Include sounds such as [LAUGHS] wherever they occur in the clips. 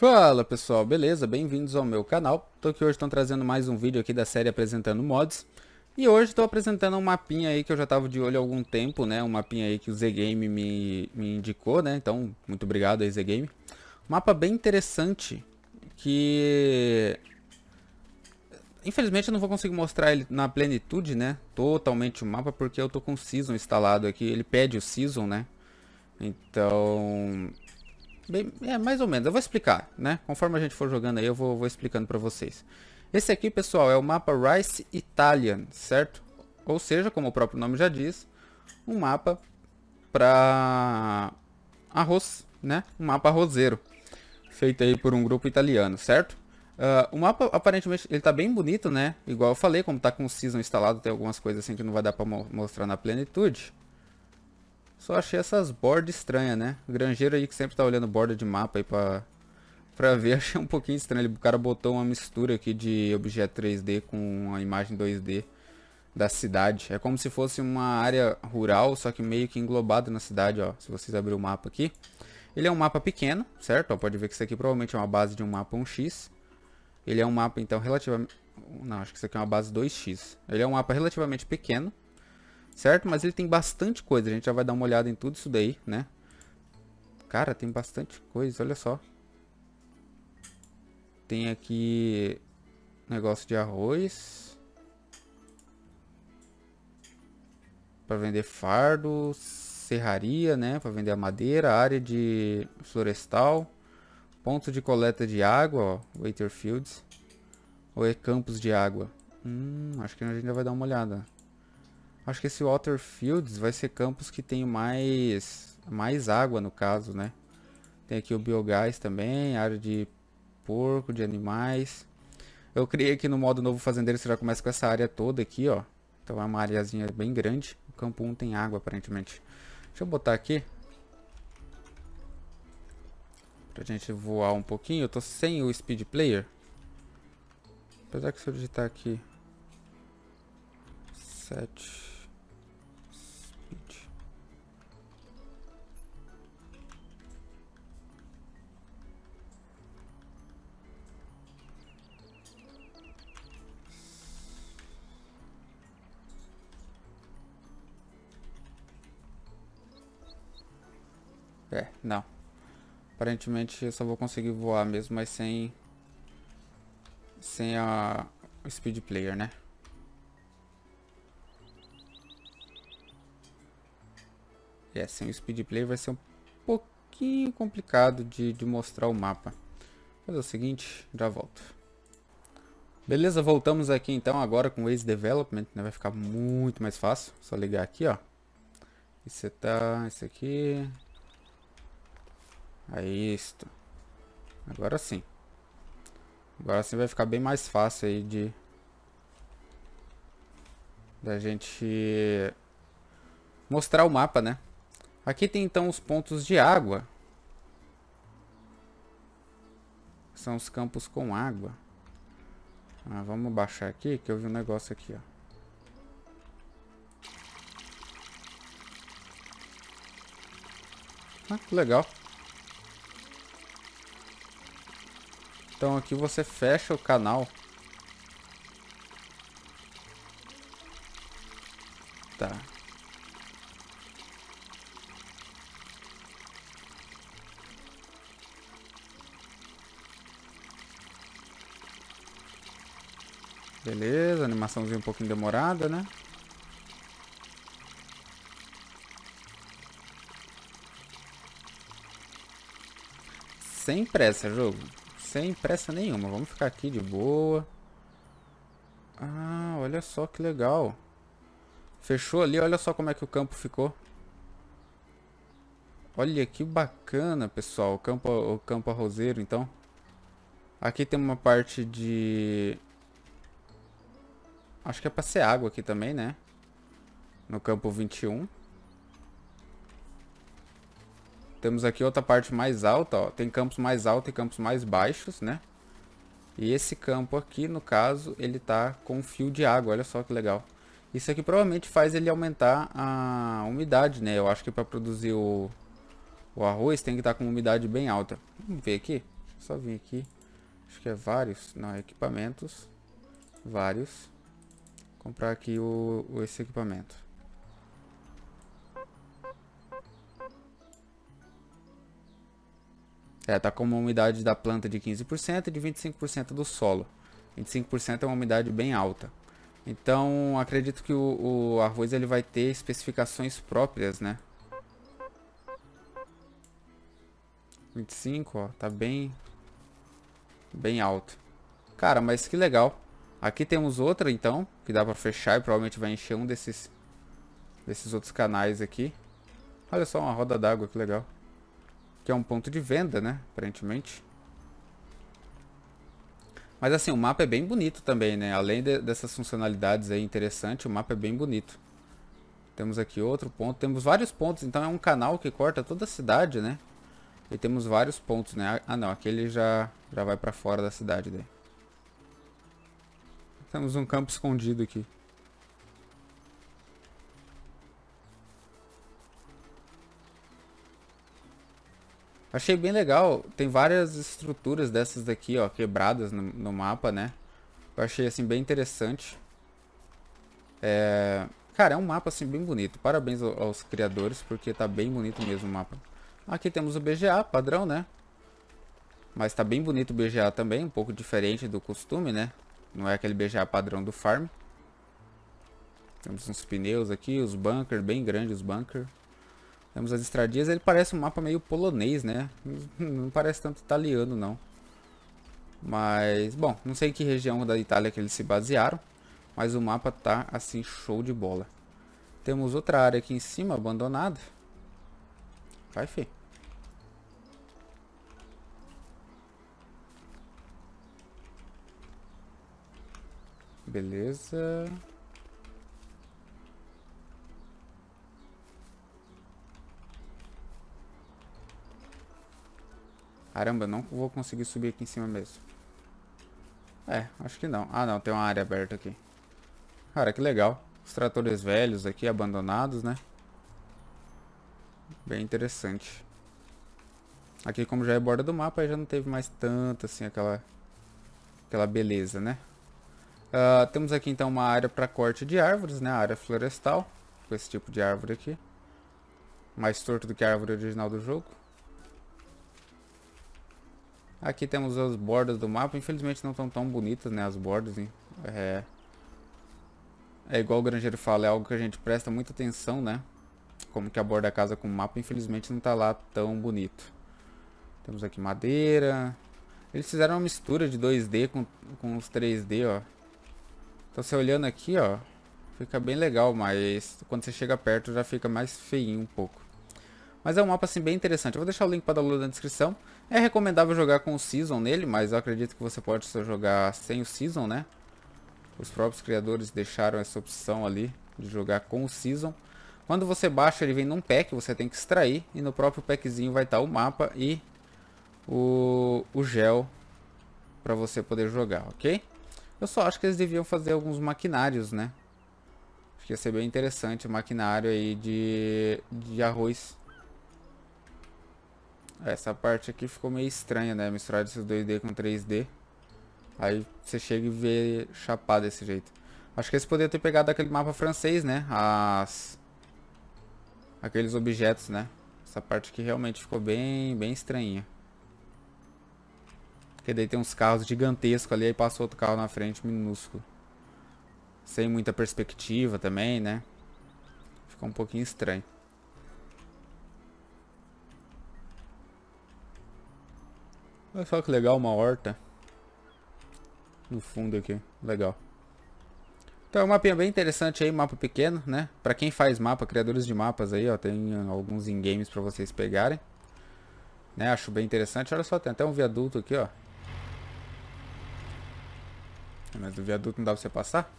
Fala pessoal, beleza? Bem-vindos ao meu canal. Estou aqui hoje estão trazendo mais um vídeo aqui da série apresentando mods. E hoje estou apresentando um mapinha aí que eu já tava de olho há algum tempo, né? Um mapinha aí que o ZGame me, me indicou, né? Então, muito obrigado aí ZGame. mapa bem interessante que... Infelizmente eu não vou conseguir mostrar ele na plenitude, né? Totalmente o mapa, porque eu tô com o Season instalado aqui. Ele pede o Season, né? Então, Bem, é, mais ou menos. Eu vou explicar, né? Conforme a gente for jogando aí, eu vou, vou explicando para vocês. Esse aqui, pessoal, é o mapa Rice Italian, certo? Ou seja, como o próprio nome já diz, um mapa para arroz, né? Um mapa arrozeiro, feito aí por um grupo italiano, certo? Uh, o mapa, aparentemente, ele tá bem bonito, né? Igual eu falei, como tá com o Season instalado, tem algumas coisas assim que não vai dar para mo mostrar na plenitude. Só achei essas bordas estranhas, né? O granjeiro aí que sempre tá olhando borda de mapa aí pra, pra ver, [LAUGHS] achei um pouquinho estranho. O cara botou uma mistura aqui de objeto 3D com uma imagem 2D da cidade. É como se fosse uma área rural, só que meio que englobada na cidade, ó. Se vocês abrir o mapa aqui. Ele é um mapa pequeno, certo? Ó, pode ver que isso aqui provavelmente é uma base de um mapa 1x. Ele é um mapa, então, relativamente... Não, acho que isso aqui é uma base 2x. Ele é um mapa relativamente pequeno certo? Mas ele tem bastante coisa, a gente já vai dar uma olhada em tudo isso daí, né? Cara, tem bastante coisa, olha só. Tem aqui negócio de arroz. Para vender fardo, serraria, né? Para vender a madeira, área de florestal, ponto de coleta de água, ó, Waterfields. Ou é campos de água? Hum, acho que a gente ainda vai dar uma olhada. Acho que esse Waterfields Fields vai ser campos que tem mais, mais água, no caso, né? Tem aqui o biogás também, área de porco, de animais. Eu criei aqui no modo novo fazendeiro, você já começa com essa área toda aqui, ó. Então é uma areazinha bem grande. O campo 1 tem água, aparentemente. Deixa eu botar aqui. Pra gente voar um pouquinho. Eu tô sem o Speed Player. Apesar que se eu digitar aqui... 7... É, não. Aparentemente eu só vou conseguir voar mesmo, mas sem... Sem a... O speed player, né? É, sem o speed player vai ser um pouquinho complicado de, de mostrar o mapa. Mas é o seguinte, já volto. Beleza, voltamos aqui então agora com o Waze Development, né? Vai ficar muito mais fácil. Só ligar aqui, ó. E setar tá, esse aqui, Aí é isto. Agora sim. Agora sim vai ficar bem mais fácil aí de... Da gente... Mostrar o mapa, né? Aqui tem então os pontos de água. São os campos com água. Ah, vamos baixar aqui que eu vi um negócio aqui, ó. Ah, legal. Então aqui você fecha o canal. Tá. Beleza, animaçãozinha um pouquinho demorada, né? Sem pressa, jogo sem pressa nenhuma. Vamos ficar aqui de boa. Ah, olha só que legal. Fechou ali, olha só como é que o campo ficou. Olha que bacana, pessoal. O campo, o campo arrozeiro, então. Aqui tem uma parte de... Acho que é pra ser água aqui também, né? No campo 21. Temos aqui outra parte mais alta, ó. Tem campos mais altos e campos mais baixos, né? E esse campo aqui, no caso, ele tá com um fio de água. Olha só que legal. Isso aqui provavelmente faz ele aumentar a umidade, né? Eu acho que para produzir o, o arroz tem que estar tá com umidade bem alta. Vamos ver aqui. só vir aqui. Acho que é vários. Não, é equipamentos. Vários. Comprar aqui o, o esse equipamento. É, tá com uma umidade da planta de 15% e de 25% do solo. 25% é uma umidade bem alta. Então, acredito que o, o arroz ele vai ter especificações próprias, né? 25, ó, tá bem bem alto. Cara, mas que legal. Aqui temos outra então, que dá para fechar e provavelmente vai encher um desses desses outros canais aqui. Olha só uma roda d'água, que legal que é um ponto de venda, né? Aparentemente. Mas assim, o mapa é bem bonito também, né? Além de, dessas funcionalidades aí interessantes, o mapa é bem bonito. Temos aqui outro ponto, temos vários pontos, então é um canal que corta toda a cidade, né? E temos vários pontos, né? Ah não, aquele já, já vai pra fora da cidade daí. Temos um campo escondido aqui. Achei bem legal, tem várias estruturas dessas daqui, ó, quebradas no, no mapa, né? Eu achei, assim, bem interessante. É... Cara, é um mapa, assim, bem bonito. Parabéns aos criadores, porque tá bem bonito mesmo o mapa. Aqui temos o BGA, padrão, né? Mas tá bem bonito o BGA também, um pouco diferente do costume, né? Não é aquele BGA padrão do farm. Temos uns pneus aqui, os bunkers, bem grandes os bunkers. Temos as estradias, ele parece um mapa meio polonês, né? Não parece tanto italiano, não. Mas, bom, não sei que região da Itália que eles se basearam, mas o mapa tá, assim, show de bola. Temos outra área aqui em cima, abandonada. Vai, fi. Beleza. Caramba, não vou conseguir subir aqui em cima mesmo. É, acho que não. Ah, não, tem uma área aberta aqui. Cara, que legal. Os tratores velhos aqui, abandonados, né? Bem interessante. Aqui, como já é borda do mapa, já não teve mais tanta, assim, aquela... Aquela beleza, né? Uh, temos aqui, então, uma área para corte de árvores, né? A área florestal. Com esse tipo de árvore aqui. Mais torto do que a árvore original do jogo. Aqui temos as bordas do mapa. Infelizmente não estão tão bonitas, né? As bordas, hein? É... É igual o granjeiro fala, é algo que a gente presta muita atenção, né? Como que aborda a casa com o mapa, infelizmente não está lá tão bonito. Temos aqui madeira. Eles fizeram uma mistura de 2D com, com os 3D, ó. Então você olhando aqui, ó, fica bem legal, mas quando você chega perto já fica mais feinho um pouco. Mas é um mapa assim bem interessante. Eu vou deixar o link para download na descrição. É recomendável jogar com o Season nele, mas eu acredito que você pode jogar sem o Season, né? Os próprios criadores deixaram essa opção ali de jogar com o Season. Quando você baixa, ele vem num pack, você tem que extrair. E no próprio packzinho vai estar tá o mapa e o, o gel para você poder jogar, ok? Eu só acho que eles deviam fazer alguns maquinários, né? Acho que ia ser bem interessante o maquinário aí de, de arroz. Essa parte aqui ficou meio estranha, né? Misturar esses 2D com 3D. Aí você chega e vê chapado desse jeito. Acho que eles poderiam ter pegado aquele mapa francês, né? As... Aqueles objetos, né? Essa parte aqui realmente ficou bem, bem estranha. Porque daí tem uns carros gigantescos ali, aí passa outro carro na frente, minúsculo. Sem muita perspectiva também, né? Ficou um pouquinho estranho. Olha só que legal, uma horta. No fundo aqui, legal. Então é um mapinha bem interessante aí, mapa pequeno, né? Pra quem faz mapa, criadores de mapas aí, ó, tem ah, alguns in-games pra vocês pegarem. Né, acho bem interessante. Olha só, tem até um viaduto aqui, ó. Mas o viaduto não dá pra você passar?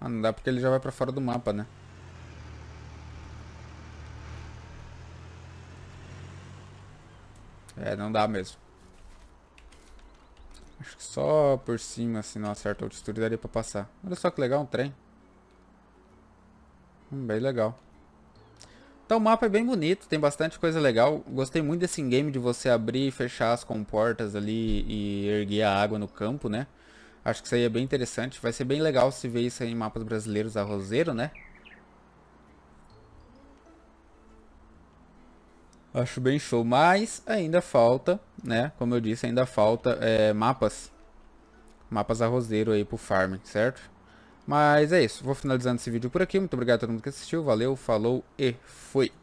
Ah, não dá porque ele já vai pra fora do mapa, né? É, não dá mesmo. Acho que só por cima, assim, numa certa altitude, daria pra passar. Olha só que legal, um trem. Hum, bem legal. Então o mapa é bem bonito, tem bastante coisa legal. Gostei muito desse game de você abrir e fechar as comportas ali e erguer a água no campo, né? Acho que isso aí é bem interessante. Vai ser bem legal se ver isso em mapas brasileiros a roseiro, né? Acho bem show, mas ainda falta, né? Como eu disse, ainda falta é, mapas. Mapas roseiro aí pro farm, certo? Mas é isso, vou finalizando esse vídeo por aqui. Muito obrigado a todo mundo que assistiu, valeu, falou e fui!